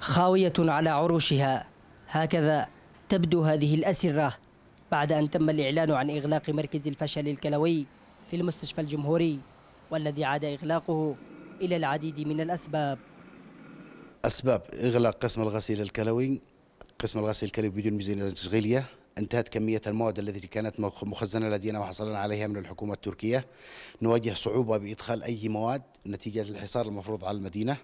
خاوية على عروشها هكذا تبدو هذه الأسرة بعد أن تم الإعلان عن إغلاق مركز الفشل الكلوي في المستشفى الجمهوري والذي عاد إغلاقه إلى العديد من الأسباب أسباب إغلاق قسم الغسيل الكلوي قسم الغسيل الكلوي بدون ميزانية تشغيلية انتهت كمية المواد التي كانت مخزنة لدينا وحصلنا عليها من الحكومة التركية نواجه صعوبة بإدخال أي مواد نتيجة الحصار المفروض على المدينة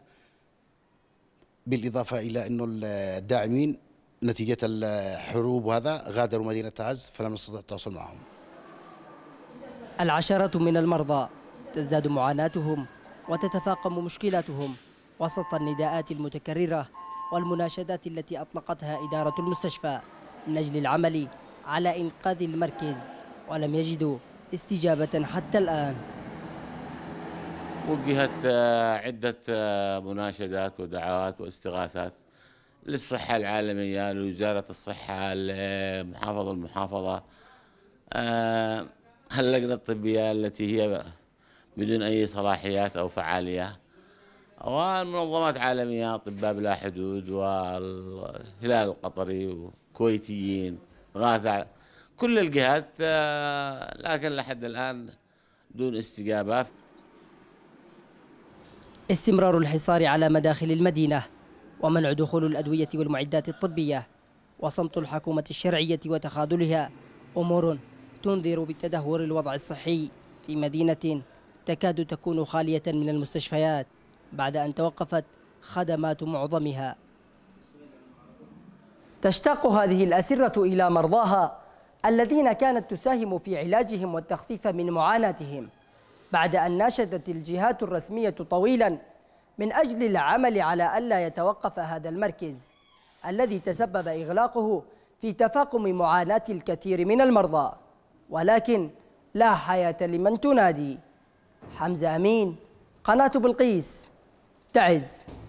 بالاضافه الى انه الداعمين نتيجه الحروب وهذا غادروا مدينه عز فلم نستطع التواصل معهم. العشرات من المرضى تزداد معاناتهم وتتفاقم مشكلاتهم وسط النداءات المتكرره والمناشدات التي اطلقتها اداره المستشفى من اجل العمل على انقاذ المركز ولم يجدوا استجابه حتى الان. وجهت آه، عدة آه، مناشدات ودعوات واستغاثات للصحة العالمية لوزارة الصحة المحافظة المحافظة اللجنة الطبية التي هي بدون أي صلاحيات أو فعالية والمنظمات عالمية أطباء بلا حدود والهلال القطري وكويتيين غاثة كل الجهات آه، لكن لحد الآن دون استجابة استمرار الحصار على مداخل المدينة ومنع دخول الأدوية والمعدات الطبية وصمت الحكومة الشرعية وتخاذلها أمور تنذر بتدهور الوضع الصحي في مدينة تكاد تكون خالية من المستشفيات بعد أن توقفت خدمات معظمها تشتاق هذه الأسرة إلى مرضاها الذين كانت تساهم في علاجهم والتخفيف من معاناتهم بعد أن ناشدت الجهات الرسمية طويلا من أجل العمل على ألا يتوقف هذا المركز الذي تسبب إغلاقه في تفاقم معاناة الكثير من المرضى ولكن لا حياة لمن تنادي حمزة أمين قناة بلقيس تعز